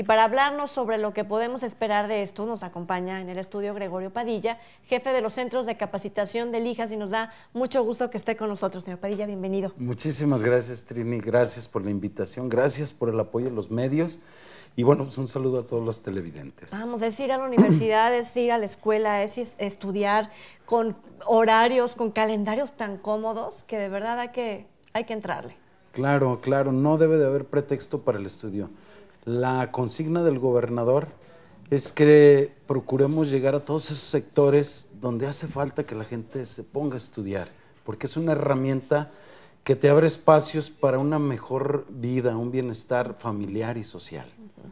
Y para hablarnos sobre lo que podemos esperar de esto, nos acompaña en el estudio Gregorio Padilla, jefe de los centros de capacitación de Lijas, y nos da mucho gusto que esté con nosotros. Señor Padilla, bienvenido. Muchísimas gracias, Trini. Gracias por la invitación. Gracias por el apoyo de los medios. Y bueno, pues un saludo a todos los televidentes. Vamos, es ir a la universidad, es ir a la escuela, es estudiar con horarios, con calendarios tan cómodos que de verdad hay que, hay que entrarle. Claro, claro, no debe de haber pretexto para el estudio. La consigna del gobernador es que procuremos llegar a todos esos sectores donde hace falta que la gente se ponga a estudiar, porque es una herramienta que te abre espacios para una mejor vida, un bienestar familiar y social.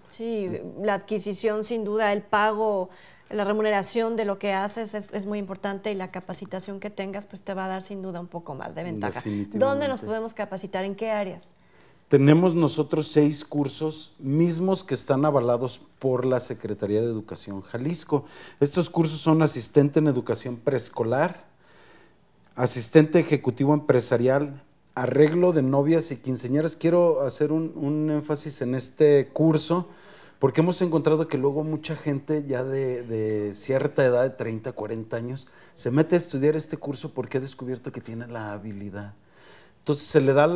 Sí, la adquisición sin duda, el pago, la remuneración de lo que haces es, muy importante y la capacitación que tengas pues te va a dar sin duda un poco más de ventaja. ¿Dónde nos podemos capacitar? ¿En qué áreas? Tenemos nosotros seis cursos mismos que están avalados por la Secretaría de Educación Jalisco. Estos cursos son asistente en educación preescolar, asistente ejecutivo empresarial, arreglo de novias y quinceñeras. Quiero hacer un, un énfasis en este curso porque hemos encontrado que luego mucha gente ya de, de, cierta edad, de 30, 40 años, se mete a estudiar este curso porque ha descubierto que tiene la habilidad. Entonces se le da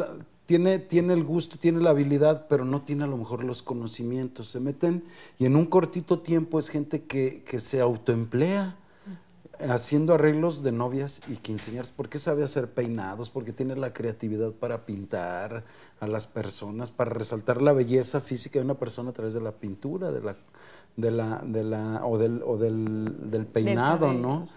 tiene, tiene el gusto, tiene la habilidad, pero no tiene a lo mejor los conocimientos. Se meten y en un cortito tiempo es gente que, que se autoemplea haciendo arreglos de novias y quinceañeras porque sabe hacer peinados, porque tiene la creatividad para pintar a las personas, para resaltar la belleza física de una persona a través de la pintura, de la de la, de la, o del, o del, peinado, ¿no?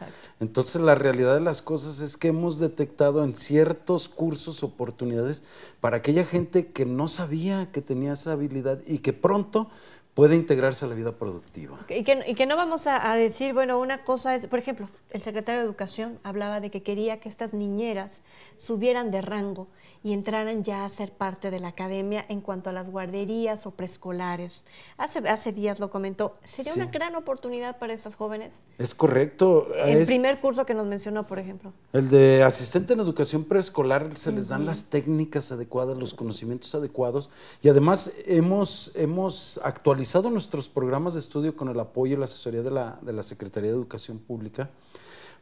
Entonces la realidad de las cosas es que hemos detectado en ciertos cursos oportunidades para aquella gente que no sabía que tenía esa habilidad y que pronto puede integrarse a la vida productiva. y, que, y, que, no vamos a, decir, bueno, una cosa es, por ejemplo, el secretario de Educación hablaba de que quería que estas niñeras subieran de rango y entraran ya a ser parte de la academia en cuanto a las guarderías o preescolares. Hace, hace días lo comentó. ¿Sería una gran oportunidad para estas jóvenes? Es correcto. El primer curso que nos mencionó, por ejemplo. El de asistente en educación preescolar, se les dan las técnicas adecuadas, los conocimientos adecuados y además hemos, hemos actualizado nuestros programas de estudio con el apoyo y la asesoría de la, de la Secretaría de Educación Pública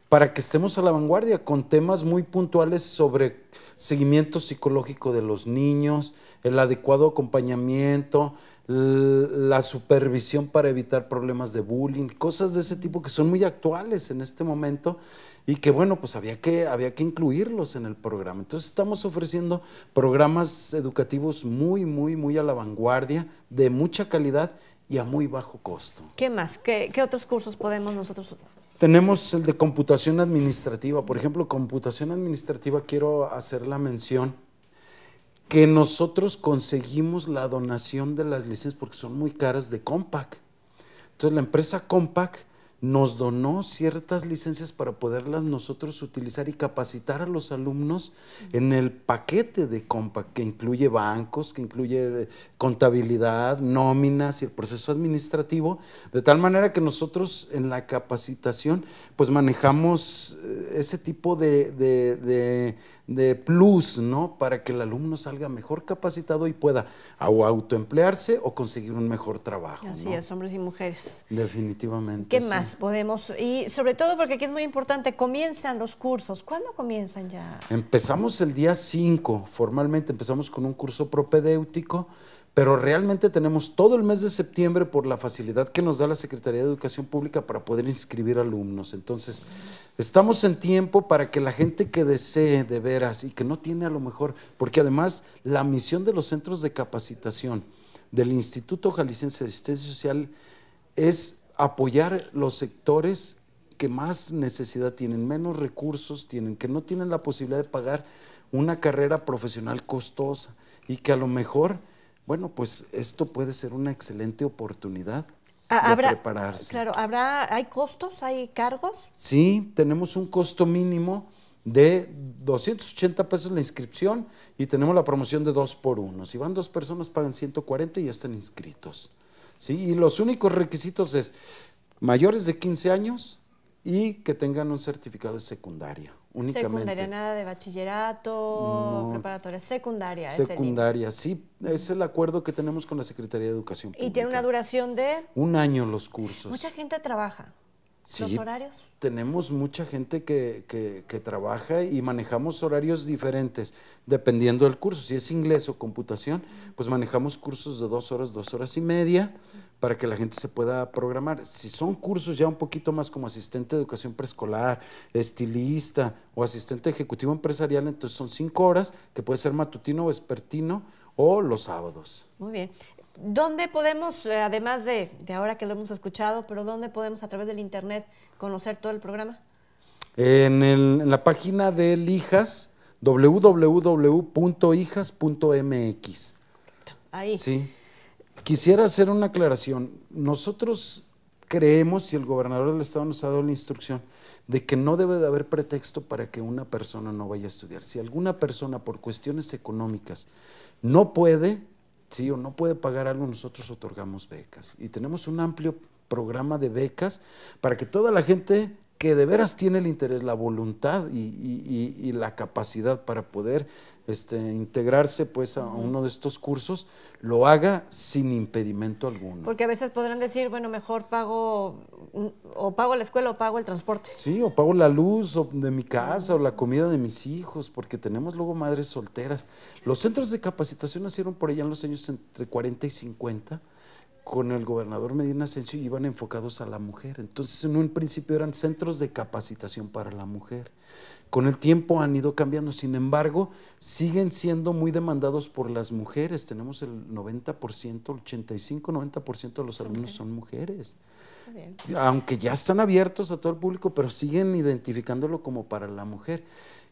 para que estemos a la vanguardia con temas muy puntuales sobre seguimiento psicológico de los niños, el adecuado acompañamiento, la supervisión para evitar problemas de bullying, cosas de ese tipo que son muy actuales en este momento y que bueno, pues había que, había que incluirlos en el programa. Entonces estamos ofreciendo programas educativos muy, muy, muy a la vanguardia, de mucha calidad y a muy bajo costo. ¿Qué más? ¿Qué, qué otros cursos podemos nosotros? Tenemos el de computación administrativa. Por ejemplo, computación administrativa, quiero hacer la mención que nosotros conseguimos la donación de las licencias porque son muy caras de Compaq. Entonces la empresa Compaq nos donó ciertas licencias para poderlas nosotros utilizar y capacitar a los alumnos en el paquete de Compa, que incluye bancos, que incluye eh, contabilidad, nóminas y el proceso administrativo, de tal manera que nosotros en la capacitación pues manejamos eh, ese tipo de de plus, ¿no? Para que el alumno salga mejor capacitado y pueda o autoemplearse o conseguir un mejor trabajo. Así es, hombres y mujeres. Definitivamente. ¿Qué más podemos? Y sobre todo porque aquí es muy importante, comienzan los cursos. ¿Cuándo comienzan ya? Empezamos el día 5, formalmente empezamos con un curso propedéutico pero realmente tenemos todo el mes de septiembre por la facilidad que nos da la Secretaría de Educación Pública para poder inscribir alumnos. Entonces, estamos en tiempo para que la gente que desee de veras y que no tiene a lo mejor, porque además la misión de los centros de capacitación del Instituto Jalisciense de Asistencia Social es apoyar los sectores que más necesidad tienen, menos recursos tienen, que no tienen la posibilidad de pagar una carrera profesional costosa y que a lo mejor bueno, pues esto puede ser una excelente oportunidad ah, de prepararse. Claro, ¿habrá, ¿hay costos, hay cargos? Sí, tenemos un costo mínimo de 280 pesos la inscripción y tenemos la promoción de dos por uno. Si van dos personas pagan 140 y ya están inscritos. ¿sí? Y los únicos requisitos es mayores de 15 años y que tengan un certificado de secundaria. Secundaria, nada de bachillerato, preparatoria, secundaria. Secundaria, sí, es el acuerdo que tenemos con la Secretaría de Educación. ¿Y tiene una duración de? Un año los cursos. Mucha gente trabaja. Sí, ¿Los horarios? Tenemos mucha gente que, trabaja y manejamos horarios diferentes, dependiendo del curso. Si es inglés o computación, pues manejamos cursos de dos horas, dos horas y media, para que la gente se pueda programar. Si son cursos ya un poquito más como asistente de educación preescolar, estilista o asistente ejecutivo empresarial, entonces son cinco horas, que puede ser matutino o vespertino o los sábados. Muy bien. ¿Dónde podemos, eh, además de, de, ahora que lo hemos escuchado, pero dónde podemos a través del Internet conocer todo el programa? En, la página de Lijas, www.hijas.mx. Ahí. Sí. Quisiera hacer una aclaración. Nosotros creemos, y el gobernador del estado nos ha dado la instrucción, de que no debe de haber pretexto para que una persona no vaya a estudiar. Si alguna persona por cuestiones económicas no puede, si o no puede pagar algo, nosotros otorgamos becas. Y tenemos un amplio programa de becas para que toda la gente que de veras tiene el interés, la voluntad y, y, y la capacidad para poder este, integrarse pues a uno de estos cursos, lo haga sin impedimento alguno. Porque a veces podrán decir, bueno, mejor pago o pago la escuela o pago el transporte. Sí, o pago la luz de mi casa o la comida de mis hijos, porque tenemos luego madres solteras. Los centros de capacitación nacieron por allá en los años entre 40 y 50 con el gobernador Medina Asensio iban enfocados a la mujer. Entonces, en un principio eran centros de capacitación para la mujer. Con el tiempo han ido cambiando, sin embargo, siguen siendo muy demandados por las mujeres. Tenemos el 90%, el 85-90% de los alumnos son mujeres. Aunque ya están abiertos a todo el público, pero siguen identificándolo como para la mujer.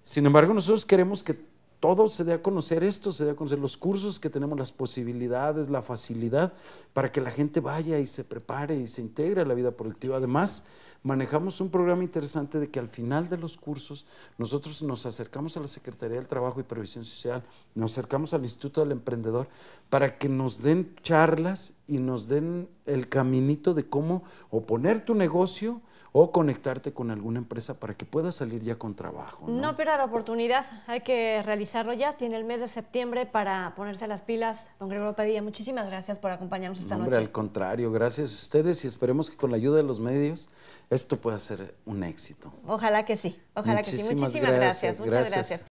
Sin embargo, nosotros queremos que todo se dé a conocer esto, se dé a conocer los cursos que tenemos, las posibilidades, la facilidad para que la gente vaya y se prepare y se integre a la vida productiva. Además, manejamos un programa interesante de que al final de los cursos nosotros nos acercamos a la Secretaría del Trabajo y Previsión Social, nos acercamos al Instituto del Emprendedor para que nos den charlas y nos den el caminito de cómo o poner tu negocio, o conectarte con alguna empresa para que puedas salir ya con trabajo. No, pero la oportunidad, hay que realizar tiene el mes de septiembre para ponerse las pilas. Don Gregorio Padilla, muchísimas gracias por acompañarnos esta Hombre, noche. Al contrario, gracias a ustedes y esperemos que con la ayuda de los medios esto pueda ser un éxito. Ojalá que sí, ojalá que sí. Muchísimas gracias, muchas gracias.